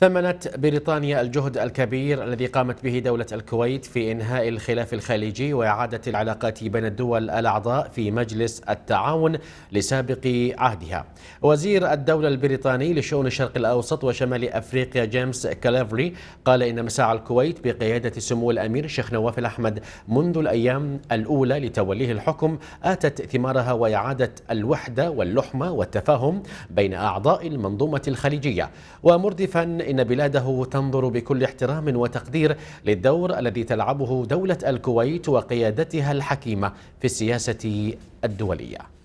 ثمنت بريطانيا الجهد الكبير الذي قامت به دولة الكويت في إنهاء الخلاف الخليجي وإعادة العلاقات بين الدول الأعضاء في مجلس التعاون لسابق عهدها. وزير الدولة البريطاني لشؤون الشرق الأوسط وشمال أفريقيا جيمس كاليفري قال إن مساع الكويت بقيادة سمو الأمير الشيخ نواف الأحمد منذ الأيام الأولى لتوليه الحكم آتت ثمارها وإعادة الوحدة واللحمة والتفاهم بين أعضاء المنظومة الخليجية ومردفا إن بلاده تنظر بكل احترام وتقدير للدور الذي تلعبه دولة الكويت وقيادتها الحكيمة في السياسة الدولية